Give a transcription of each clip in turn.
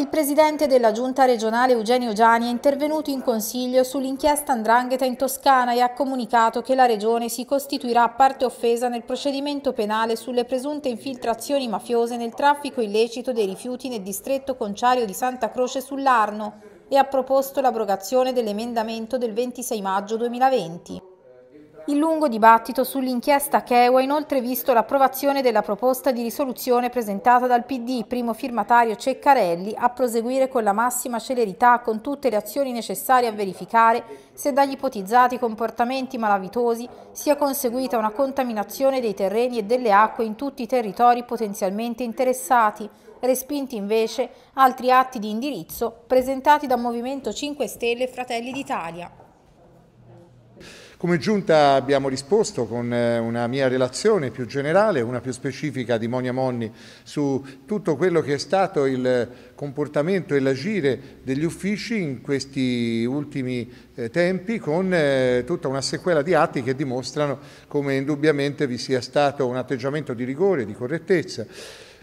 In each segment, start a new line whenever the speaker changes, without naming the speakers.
Il presidente della giunta regionale Eugenio Giani è intervenuto in consiglio sull'inchiesta Andrangheta in Toscana e ha comunicato che la regione si costituirà parte offesa nel procedimento penale sulle presunte infiltrazioni mafiose nel traffico illecito dei rifiuti nel distretto conciario di Santa Croce sull'Arno e ha proposto l'abrogazione dell'emendamento del 26 maggio 2020. Il lungo dibattito sull'inchiesta Cheu ha inoltre visto l'approvazione della proposta di risoluzione presentata dal PD, primo firmatario Ceccarelli, a proseguire con la massima celerità con tutte le azioni necessarie a verificare se dagli ipotizzati comportamenti malavitosi sia conseguita una contaminazione dei terreni e delle acque in tutti i territori potenzialmente interessati, respinti invece altri atti di indirizzo presentati da Movimento 5 Stelle e Fratelli d'Italia.
Come giunta abbiamo risposto con eh, una mia relazione più generale, una più specifica di Monia Monni su tutto quello che è stato il comportamento e l'agire degli uffici in questi ultimi eh, tempi con eh, tutta una sequela di atti che dimostrano come indubbiamente vi sia stato un atteggiamento di rigore, di correttezza.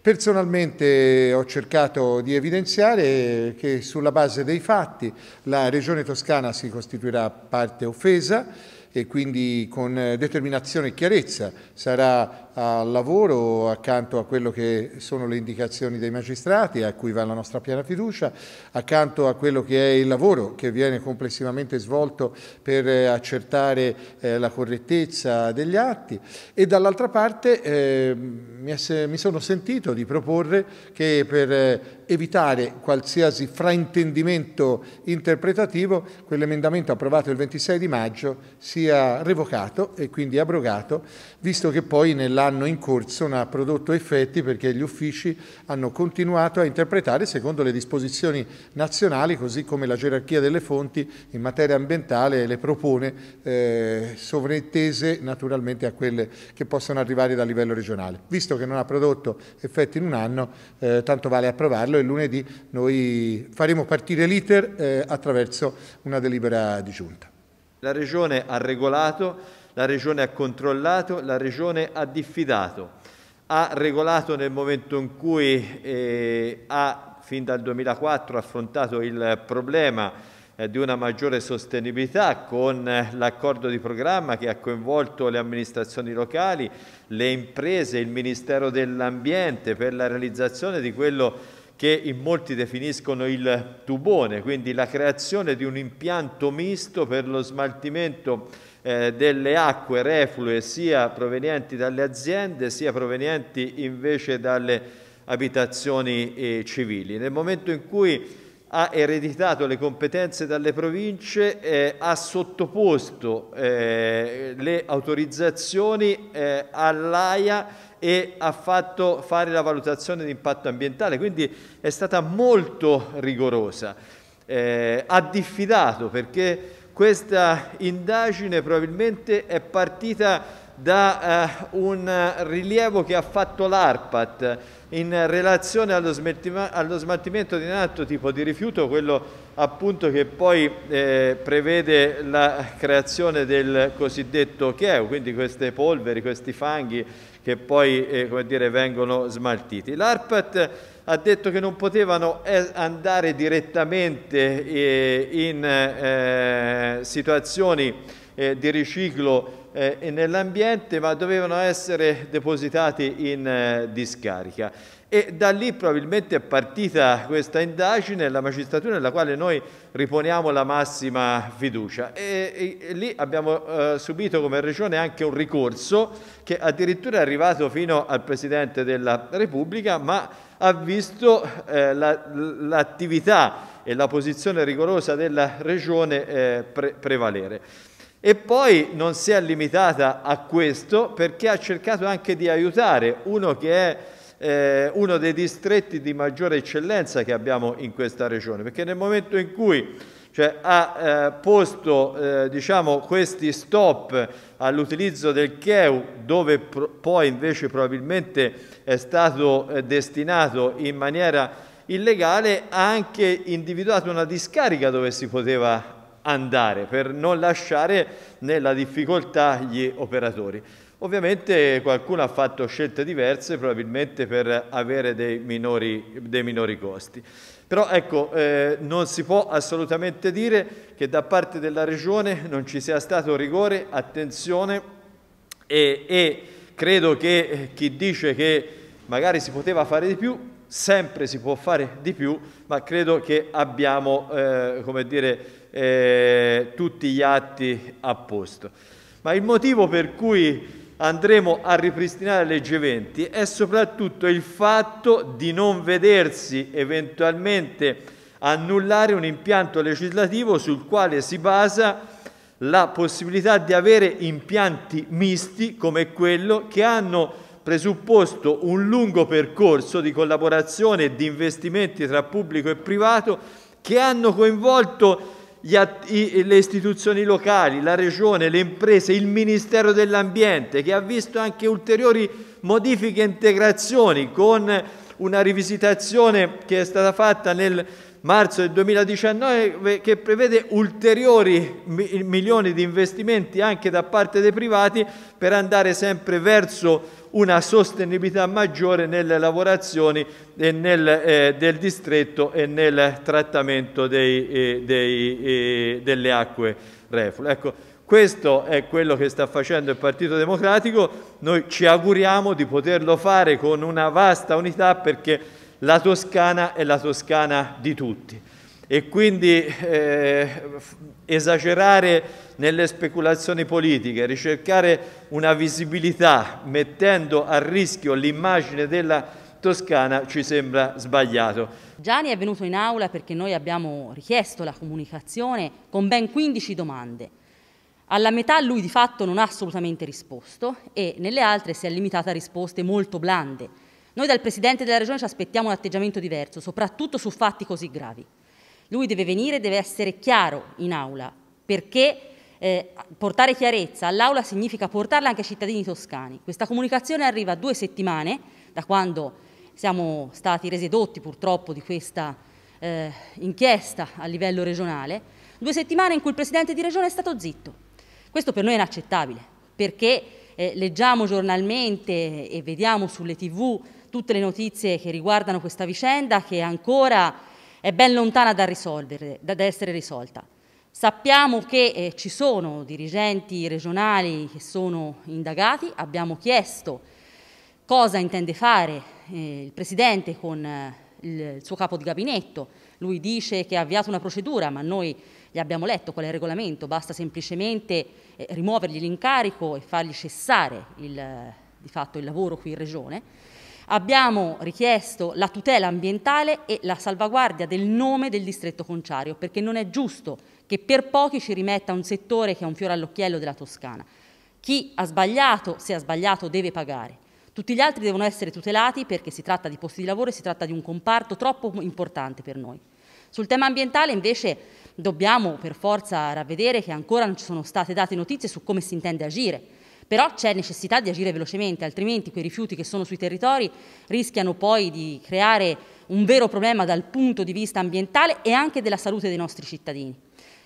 Personalmente ho cercato di evidenziare che sulla base dei fatti la Regione Toscana si costituirà parte offesa, e quindi con eh, determinazione e chiarezza sarà al lavoro accanto a quello che sono le indicazioni dei magistrati a cui va la nostra piena fiducia, accanto a quello che è il lavoro che viene complessivamente svolto per eh, accertare eh, la correttezza degli atti e dall'altra parte eh, mi sono sentito di proporre che per eh, evitare qualsiasi fraintendimento interpretativo quell'emendamento approvato il 26 di maggio sia revocato e quindi abrogato, visto che poi nella l'anno in corso non ha prodotto effetti perché gli uffici hanno continuato a interpretare secondo le disposizioni nazionali, così come la gerarchia delle fonti in materia ambientale le propone eh, sovraintese naturalmente a quelle che possono arrivare dal livello regionale. Visto che non ha prodotto effetti in un anno, eh, tanto vale approvarlo e lunedì noi faremo partire l'iter eh, attraverso una delibera di giunta.
La Regione ha regolato la Regione ha controllato, la Regione ha diffidato, ha regolato nel momento in cui eh, ha fin dal 2004 affrontato il problema eh, di una maggiore sostenibilità con eh, l'accordo di programma che ha coinvolto le amministrazioni locali, le imprese, il Ministero dell'Ambiente per la realizzazione di quello che in molti definiscono il tubone, quindi la creazione di un impianto misto per lo smaltimento eh, delle acque reflue sia provenienti dalle aziende sia provenienti invece dalle abitazioni eh, civili. Nel momento in cui ha ereditato le competenze dalle province, eh, ha sottoposto eh, le autorizzazioni eh, all'AIA e ha fatto fare la valutazione di impatto ambientale, quindi è stata molto rigorosa. ha diffidato perché questa indagine probabilmente è partita da eh, un rilievo che ha fatto l'ARPAT in relazione allo, allo, smaltimento di un altro tipo di rifiuto, quello appunto che poi eh, prevede la creazione del cosiddetto cheo, quindi queste polveri, questi fanghi che poi eh, dire, vengono smaltiti. L'ARPAT ha detto che non potevano eh, andare direttamente eh, in eh, situazioni di riciclo eh, nell'ambiente ma dovevano essere depositati in eh, discarica. E da lì probabilmente è partita questa indagine, la magistratura nella quale noi riponiamo la massima fiducia. E, e, e lì abbiamo eh, subito come Regione anche un ricorso che addirittura è arrivato fino al Presidente della Repubblica, ma ha visto eh, l'attività la, e la posizione rigorosa della Regione eh, prevalere. E poi non si è limitata a questo perché ha cercato anche di aiutare uno che è eh, uno dei distretti di maggiore eccellenza che abbiamo in questa regione, perché nel momento in cui cioè, ha eh, posto eh, diciamo, questi stop all'utilizzo del CHEU, dove poi invece probabilmente è stato eh, destinato in maniera illegale, ha anche individuato una discarica dove si poteva andare, per non lasciare nella difficoltà gli operatori. Ovviamente qualcuno ha fatto scelte diverse probabilmente per avere dei minori, dei minori costi. Però ecco, eh, non si può assolutamente dire che da parte della Regione non ci sia stato rigore, attenzione e, e credo che eh, chi dice che magari si poteva fare di più sempre si può fare di più, ma credo che abbiamo, eh, come dire, eh, tutti gli atti a posto. Ma il motivo per cui andremo a ripristinare la legge 20 è soprattutto il fatto di non vedersi eventualmente annullare un impianto legislativo sul quale si basa la possibilità di avere impianti misti come quello che hanno presupposto un lungo percorso di collaborazione e di investimenti tra pubblico e privato che hanno coinvolto att- i- le istituzioni locali, la regione, le imprese, il Ministero dell'Ambiente che ha visto anche ulteriori modifiche e integrazioni con una rivisitazione che è stata fatta nel marzo del 2019 che prevede ulteriori milioni di investimenti anche da parte dei privati per andare sempre verso una sostenibilità maggiore nelle lavorazioni nel, eh, del distretto e nel trattamento dei, eh, dei, eh, delle acque reflue. Ecco, questo è quello che sta facendo il Partito Democratico, noi ci auguriamo di poterlo fare con una vasta unità perché la Toscana è la Toscana di tutti. E quindi eh, esagerare nelle speculazioni politiche, ricercare una visibilità mettendo a rischio l'immagine della Toscana ci sembra sbagliato.
Gianni è venuto in aula perché noi abbiamo richiesto la comunicazione con ben 15 domande. Alla metà lui di fatto non ha assolutamente risposto e nelle altre si è limitata a risposte molto blande noi dal Presidente della Regione ci aspettiamo un atteggiamento diverso, soprattutto su fatti così gravi. Lui deve venire, e deve essere chiaro in aula, perché eh, portare chiarezza all'aula significa portarla anche ai cittadini toscani. Questa comunicazione arriva a due settimane da quando siamo stati resi dotti purtroppo di questa eh, inchiesta a livello regionale, due settimane in cui il Presidente di Regione è stato zitto. Questo per noi è inaccettabile, perché eh, leggiamo giornalmente e vediamo sulle tv tutte le notizie che riguardano questa vicenda che ancora è ben lontana da, da essere risolta. Sappiamo che eh, ci sono dirigenti regionali che sono indagati, abbiamo chiesto cosa intende fare eh, il Presidente con eh, il, suo capo di gabinetto, lui dice che ha avviato una procedura, ma noi gli abbiamo letto qual è il regolamento, basta semplicemente eh, rimuovergli l'incarico e fargli cessare il, eh, di fatto il lavoro qui in Regione. Abbiamo richiesto la tutela ambientale e la salvaguardia del nome del distretto conciario, perché non è giusto che per pochi ci rimetta un settore che è un fiore all'occhiello della Toscana. Chi ha sbagliato, se ha sbagliato, deve pagare. Tutti gli altri devono essere tutelati perché si tratta di posti di lavoro e si tratta di un comparto troppo importante per noi. Sul tema ambientale invece dobbiamo per forza ravvedere che ancora non ci sono state date notizie su come si intende agire. Però c'è necessità di agire velocemente, altrimenti quei rifiuti che sono sui territori rischiano poi di creare un vero problema dal punto di vista ambientale e anche della salute dei nostri cittadini.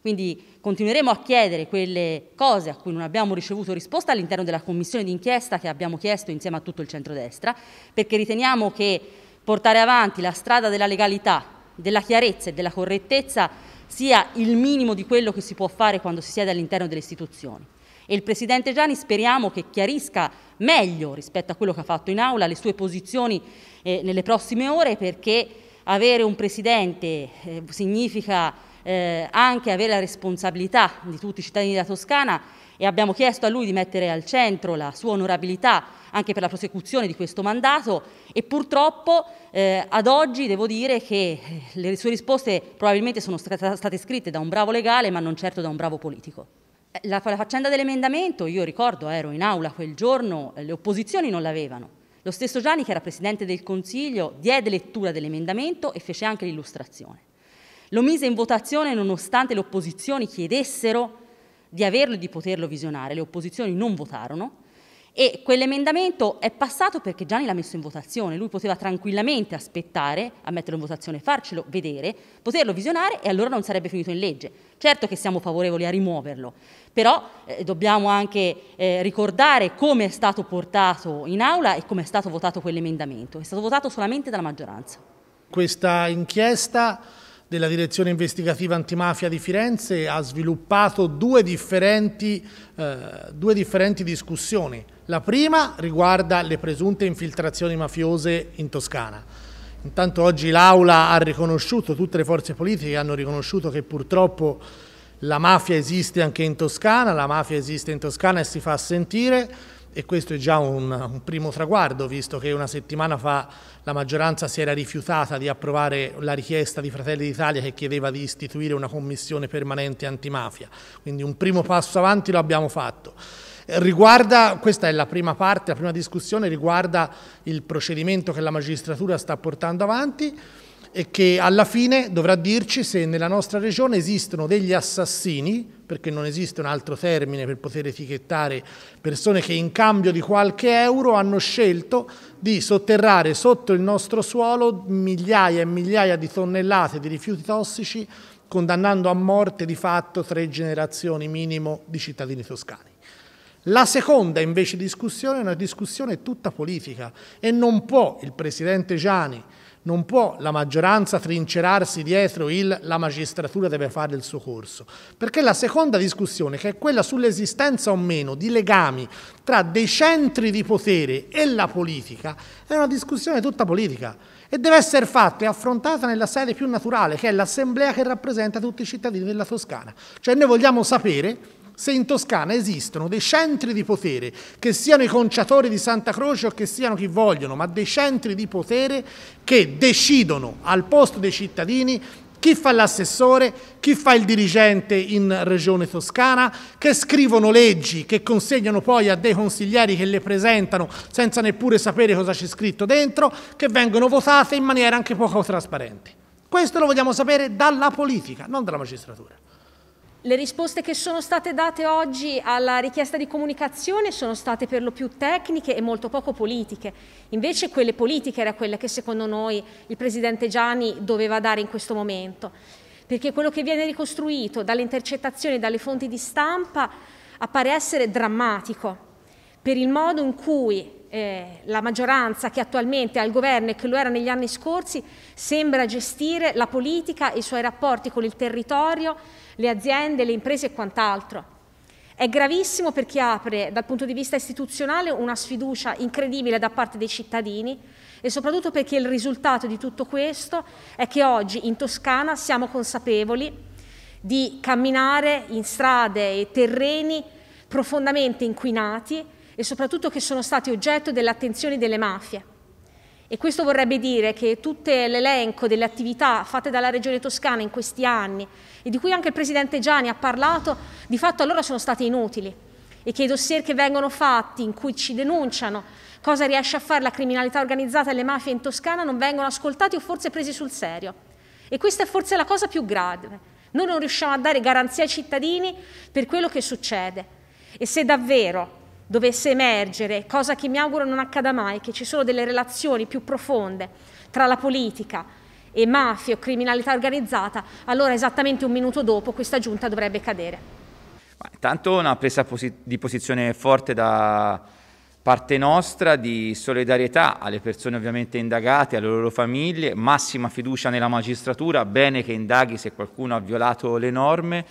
Quindi continueremo a chiedere quelle cose a cui non abbiamo ricevuto risposta all'interno della commissione d'inchiesta che abbiamo chiesto insieme a tutto il centrodestra, perché riteniamo che portare avanti la strada della legalità, della chiarezza e della correttezza sia il minimo di quello che si può fare quando si siede all'interno delle istituzioni. E il Presidente Gianni speriamo che chiarisca meglio rispetto a quello che ha fatto in aula le sue posizioni eh, nelle prossime ore perché avere un Presidente eh, significa eh, anche avere la responsabilità di tutti i cittadini della Toscana e abbiamo chiesto a lui di mettere al centro la sua onorabilità anche per la prosecuzione di questo mandato e purtroppo eh, ad oggi devo dire che eh, le sue risposte probabilmente sono state scritte da un bravo legale ma non certo da un bravo politico. Eh, la, la faccenda dell'emendamento, io ricordo, ero in aula quel giorno, eh, le opposizioni non l'avevano. Lo stesso Gianni, che era Presidente del Consiglio, diede lettura dell'emendamento e fece anche l'illustrazione. Lo mise in votazione nonostante le opposizioni chiedessero di averlo e di poterlo visionare. Le opposizioni non votarono e quell'emendamento è passato perché Gianni l'ha messo in votazione, lui poteva tranquillamente aspettare a metterlo in votazione, farcelo vedere, poterlo visionare e allora non sarebbe finito in legge. Certo che siamo favorevoli a rimuoverlo, però eh, dobbiamo anche eh, ricordare come è stato portato in aula e come è stato votato quell'emendamento, è stato votato solamente dalla maggioranza.
Questa inchiesta della Direzione Investigativa Antimafia di Firenze ha sviluppato due differenti, eh, due differenti discussioni. La prima riguarda le presunte infiltrazioni mafiose in Toscana. Intanto oggi l'Aula ha riconosciuto, tutte le forze politiche hanno riconosciuto che purtroppo la mafia esiste anche in Toscana, la mafia esiste in Toscana e si fa sentire e questo è già un, un, primo traguardo, visto che una settimana fa la maggioranza si era rifiutata di approvare la richiesta di Fratelli d'Italia che chiedeva di istituire una commissione permanente antimafia. Quindi un primo passo avanti lo abbiamo fatto. Eh, riguarda, questa è la prima parte, la prima discussione riguarda il procedimento che la magistratura sta portando avanti e che alla fine dovrà dirci se nella nostra regione esistono degli assassini perché non esiste un altro termine per poter etichettare persone che in cambio di qualche euro hanno scelto di sotterrare sotto il nostro suolo migliaia e migliaia di tonnellate di rifiuti tossici, condannando a morte di fatto tre generazioni minimo di cittadini toscani. La seconda invece discussione è una discussione tutta politica e non può il Presidente Gianni non può la maggioranza trincerarsi dietro il la magistratura deve fare il suo corso, perché la seconda discussione, che è quella sull'esistenza o meno di legami tra dei centri di potere e la politica, è una discussione tutta politica e deve essere fatta e affrontata nella sede più naturale, che è l'assemblea che rappresenta tutti i cittadini della Toscana. Cioè noi vogliamo sapere se in Toscana esistono dei centri di potere, che siano i conciatori di Santa Croce o che siano chi vogliono, ma dei centri di potere che decidono al posto dei cittadini chi fa l'assessore, chi fa il dirigente in regione toscana, che scrivono leggi che consegnano poi a dei consiglieri che le presentano senza neppure sapere cosa c'è scritto dentro, che vengono votate in maniera anche poco trasparente. Questo lo vogliamo sapere dalla politica, non dalla magistratura.
Le risposte che sono state date oggi alla richiesta di comunicazione sono state per lo più tecniche e molto poco politiche. Invece quelle politiche era quelle che secondo noi il Presidente Gianni doveva dare in questo momento. Perché quello che viene ricostruito dalle intercettazioni e dalle fonti di stampa appare essere drammatico per il modo in cui eh, la maggioranza che attualmente ha il governo e che lo era negli anni scorsi sembra gestire la politica e i suoi rapporti con il territorio, le aziende, le imprese e quant'altro. È gravissimo perché apre dal punto di vista istituzionale una sfiducia incredibile da parte dei cittadini e soprattutto perché il risultato di tutto questo è che oggi in Toscana siamo consapevoli di camminare in strade e terreni profondamente inquinati e soprattutto che sono stati oggetto dell'attenzione delle mafie. E questo vorrebbe dire che tutto l'elenco delle attività fatte dalla Regione Toscana in questi anni e di cui anche il Presidente Gianni ha parlato, di fatto allora sono state inutili e che i dossier che vengono fatti in cui ci denunciano cosa riesce a fare la criminalità organizzata e le mafie in Toscana non vengono ascoltati o forse presi sul serio. E questa è forse la cosa più grave. Noi non riusciamo a dare garanzie ai cittadini per quello che succede. E se davvero dovesse emergere, cosa che mi auguro non accada mai, che ci sono delle relazioni più profonde tra la politica e mafia o criminalità organizzata, allora esattamente un minuto dopo questa giunta dovrebbe cadere.
Ma intanto una presa di posizione forte da parte nostra di solidarietà alle persone ovviamente indagate, alle loro famiglie, massima fiducia nella magistratura, bene che indaghi se qualcuno ha violato le norme.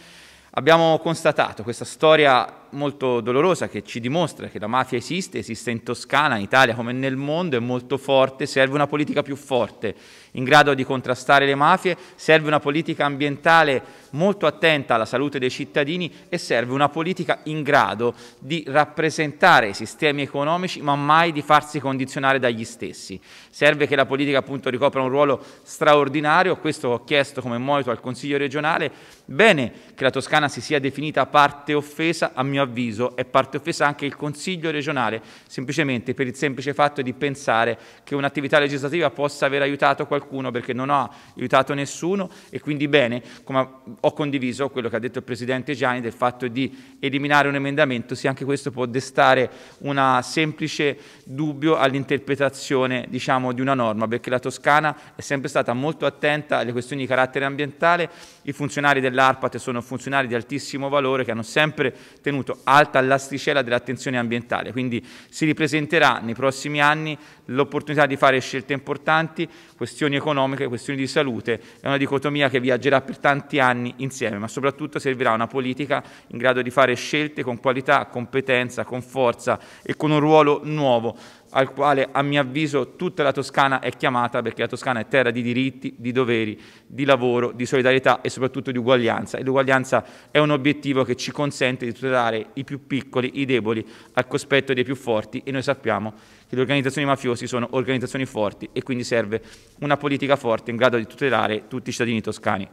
Abbiamo constatato questa storia molto dolorosa che ci dimostra che la mafia esiste, esiste in Toscana, in Italia come nel mondo, è molto forte, serve una politica più forte in grado di contrastare le mafie, serve una politica ambientale molto attenta alla salute dei cittadini e serve una politica in grado di rappresentare i sistemi economici ma mai di farsi condizionare dagli stessi. Serve che la politica appunto ricopra un ruolo straordinario, questo ho chiesto come monito al Consiglio regionale, bene che la Toscana si sia definita parte offesa, a mio avviso è parte offesa anche il Consiglio regionale, semplicemente per il semplice fatto di pensare che un'attività legislativa possa aver aiutato qualcuno perché non ha aiutato nessuno e quindi bene, come ho condiviso quello che ha detto il Presidente Gianni del fatto di eliminare un emendamento, se anche questo può destare un semplice dubbio all'interpretazione diciamo, di una norma, perché la Toscana è sempre stata molto attenta alle questioni di carattere ambientale, i funzionari dell'ARPAT sono funzionari di altissimo valore che hanno sempre tenuto alta l'asticella dell'attenzione ambientale, quindi si ripresenterà nei prossimi anni l'opportunità di fare scelte importanti questioni economiche, questioni di salute, è una dicotomia che viaggerà per tanti anni insieme, ma soprattutto servirà una politica in grado di fare scelte con qualità, competenza, con forza e con un ruolo nuovo al quale a mio avviso tutta la Toscana è chiamata perché la Toscana è terra di diritti, di doveri, di lavoro, di solidarietà e soprattutto di uguaglianza. E l'uguaglianza è un obiettivo che ci consente di tutelare i più piccoli, i deboli, al cospetto dei più forti e noi sappiamo che le organizzazioni mafiose sono organizzazioni forti e quindi serve una politica forte in grado di tutelare tutti i cittadini toscani.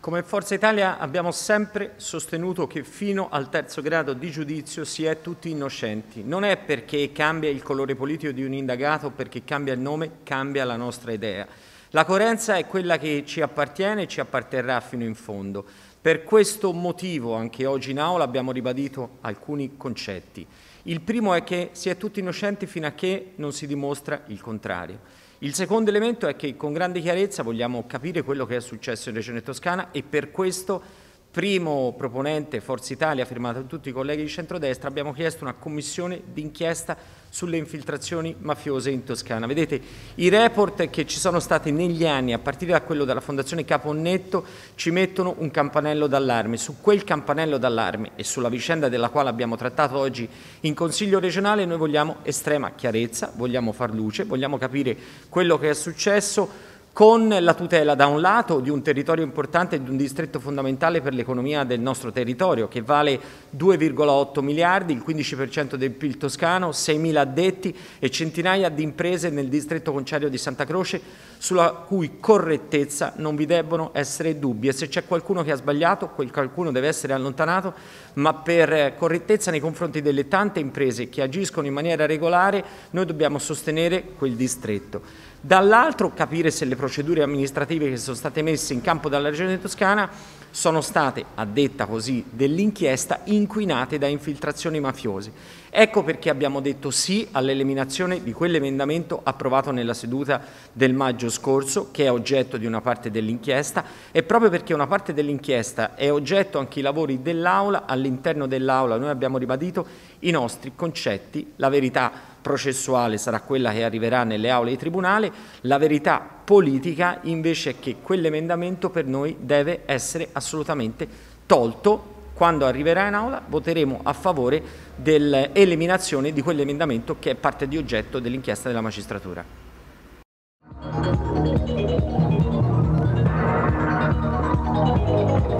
Come Forza Italia abbiamo sempre sostenuto che fino al terzo grado di giudizio si è tutti innocenti. Non è perché cambia il colore politico di un indagato o perché cambia il nome, cambia la nostra idea. La coerenza è quella che ci appartiene e ci apparterrà fino in fondo. Per questo motivo anche oggi in aula abbiamo ribadito alcuni concetti. Il primo è che si è tutti innocenti fino a che non si dimostra il contrario. Il secondo elemento è che con grande chiarezza vogliamo capire quello che è successo in Regione Toscana e per questo primo proponente Forza Italia, firmato da tutti i colleghi di centrodestra, abbiamo chiesto una commissione d'inchiesta sulle infiltrazioni mafiose in Toscana. Vedete, i report che ci sono stati negli anni, a partire da quello della Fondazione Caponnetto, ci mettono un campanello d'allarme. Su quel campanello d'allarme e sulla vicenda della quale abbiamo trattato oggi in Consiglio regionale, noi vogliamo estrema chiarezza, vogliamo far luce, vogliamo capire quello che è successo, con la tutela da un lato di un territorio importante e di un distretto fondamentale per l'economia del nostro territorio che vale 2,8 miliardi, il 15% del PIL toscano, 6.000 addetti e centinaia di imprese nel distretto conciario di Santa Croce sulla cui correttezza non vi debbono essere dubbi e se c'è qualcuno che ha sbagliato quel qualcuno deve essere allontanato ma per correttezza nei confronti delle tante imprese che agiscono in maniera regolare noi dobbiamo sostenere quel distretto dall'altro capire se le procedure amministrative che sono state messe in campo dalla Regione Toscana sono state, a detta così dell'inchiesta, inquinate da infiltrazioni mafiose. Ecco perché abbiamo detto sì all'eliminazione di quell'emendamento approvato nella seduta del maggio scorso, che è oggetto di una parte dell'inchiesta, e proprio perché una parte dell'inchiesta è oggetto anche i lavori dell'Aula, all'interno dell'Aula noi abbiamo ribadito i nostri concetti, la verità processuale sarà quella che arriverà nelle aule di tribunale, la verità politica invece è che quell'emendamento per noi deve essere assolutamente tolto. Quando arriverà in aula voteremo a favore dell'eliminazione di quell'emendamento che è parte di oggetto dell'inchiesta della magistratura.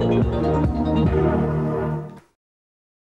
Thank you.